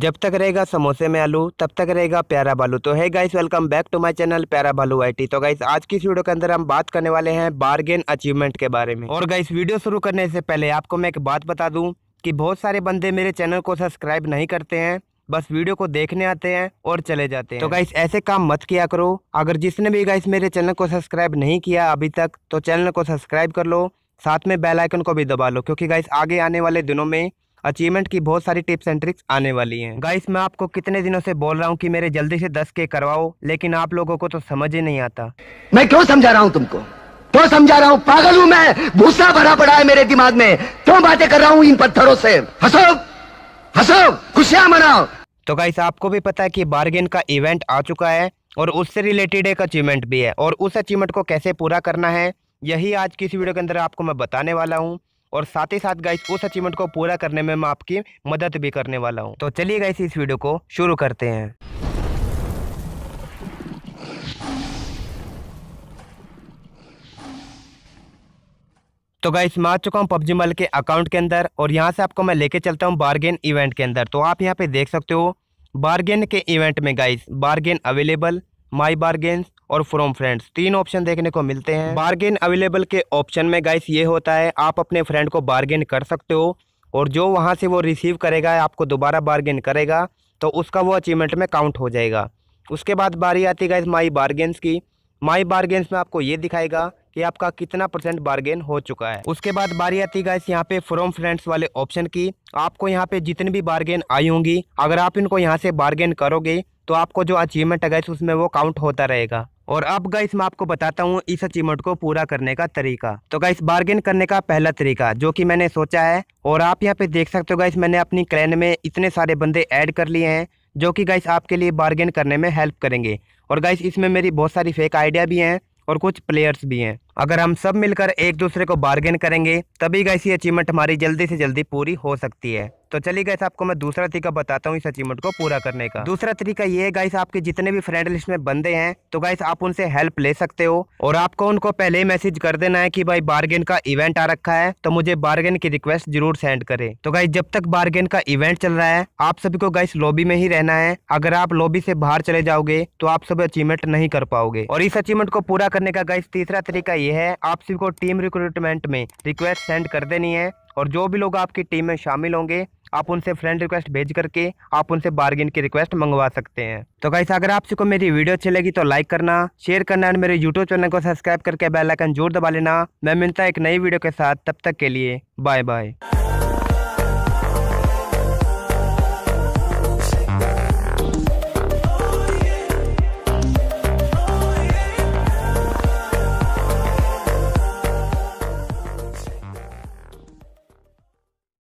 जब तक रहेगा समोसे में आलू तब तक रहेगा प्यारा बालू तो है guys welcome back to my channel Pyara Balu आई तो गाइस आज की इस वीडियो के अंदर हम बात करने वाले हैं बार्गेन अचीवमेंट के बारे में और गाइस वीडियो शुरू करने से पहले आपको मैं एक बात बता दूं कि बहुत सारे बंदे मेरे चैनल को सब्सक्राइब नहीं करते हैं बस वीडियो को देखने आते हैं और चले जाते हैं तो गाइस ऐसे काम मत किया करो अगर जिसने भी गाइस मेरे चैनल को सब्सक्राइब नहीं किया अभी तक तो चैनल को सब्सक्राइब कर लो साथ में बेल आइकन को भी दबा लो क्योंकि गाइस आगे आने वाले दिनों में अचीवमेंट की बहुत सारी टिप्स एंड ट्रिक्स आने वाली हैं गाइस मैं आपको कितने दिनों से बोल रहा हूँ कि मेरे जल्दी से दस के करवाओ लेकिन आप लोगों को तो समझ ही नहीं आता मैं क्यों समझा रहा हूँ तुमको क्यों समझा रहा हूँ पागल हूँ मैं भूसा भरा पड़ा है मेरे दिमाग में क्यों बातें कर रहा हूँ इन पत्थरों से हसो हसो खुशियां मनाओ तो गाइस आपको भी पता है की बार्गेन का इवेंट आ चुका है और उससे रिलेटेड एक अचीवमेंट भी है और उस अचीवमेंट को कैसे पूरा करना है यही आज की इस वीडियो के अंदर आपको मैं बताने वाला हूँ और साथ ही साथ गाइस उस अचीवमेंट को पूरा करने में मैं आपकी मदद भी करने वाला हूँ तो चलिए गाइस इस वीडियो को शुरू करते हैं तो गाइस मैं आ चुका हूँ पबजी मल के अकाउंट के अंदर और यहाँ से आपको मैं लेके चलता हूँ बारगेन इवेंट के अंदर तो आप यहाँ पे देख सकते हो बारगेन के इवेंट में guys bargain available my bargains और फ्रॉम फ्रेंड्स तीन ऑप्शन देखने को मिलते हैं बार्गेन अवेलेबल के ऑप्शन में गाइस ये होता है आप अपने फ्रेंड को बार्गेन कर सकते हो और जो वहाँ से वो रिसीव करेगा आपको दोबारा बार्गेन करेगा तो उसका वो अचीवमेंट में काउंट हो जाएगा उसके बाद बारी आती गाइस माई बार्गेन्स की माई बार्गेन्स में आपको ये दिखाएगा कि आपका कितना परसेंट बार्गेन हो चुका है उसके बाद बारी आती गाइस यहाँ पे फ्रॉम फ्रेंड्स वाले ऑप्शन की आपको यहाँ पे जितनी भी बार्गेन आई होंगी अगर आप इनको यहाँ से बार्गेन करोगे तो आपको जो अचीवमेंट है गाइस उसमें वो काउंट होता रहेगा और अब गाइस मैं आपको बताता हूँ इस अचीवमेंट को पूरा करने का तरीका तो गाइस बार्गेन करने का पहला तरीका जो कि मैंने सोचा है और आप यहाँ पे देख सकते हो गाइस मैंने अपनी क्लैन में इतने सारे बंदे ऐड कर लिए हैं जो कि गाइस आपके लिए बार्गेन करने में हेल्प करेंगे और गाइस इसमें मेरी बहुत सारी फेक आइडिया भी हैं और कुछ प्लेयर्स भी हैं अगर हम सब मिलकर एक दूसरे को बार्गेन करेंगे तभी गैस ये अचीवमेंट हमारी जल्दी से जल्दी पूरी हो सकती है तो चलिए गैस आपको मैं दूसरा तरीका बताता हूँ इस अचीवमेंट को पूरा करने का दूसरा तरीका ये है गाइस आपके जितने भी फ्रेंड लिस्ट में बंदे हैं तो गाइस आप उनसे हेल्प ले सकते हो और आपको उनको पहले ही मैसेज कर देना है कि भाई बार्गेन का इवेंट आ रखा है तो मुझे बार्गेन की रिक्वेस्ट जरूर सेंड करे तो गाइस जब तक बार्गेन का इवेंट चल रहा है आप सभी को गाइस लॉबी में ही रहना है अगर आप लॉबी से बाहर चले जाओगे तो आप सभी अचीवमेंट नहीं कर पाओगे और इस अचीवमेंट को पूरा करने का गाइस तीसरा तरीका ये है आप सबको टीम रिक्रूटमेंट में रिक्वेस्ट सेंड कर देनी है और जो भी लोग आपकी टीम में शामिल होंगे आप उनसे फ्रेंड रिक्वेस्ट भेज करके आप उनसे बार्गेन की रिक्वेस्ट मंगवा सकते हैं तो गाइस अगर आप सबको मेरी वीडियो अच्छी लगी तो लाइक करना शेयर करना और मेरे यूट्यूब चैनल को सब्सक्राइब करके बेलाइकन जोर दबा लेना मैं मिलता एक नई वीडियो के साथ तब तक के लिए बाय बाय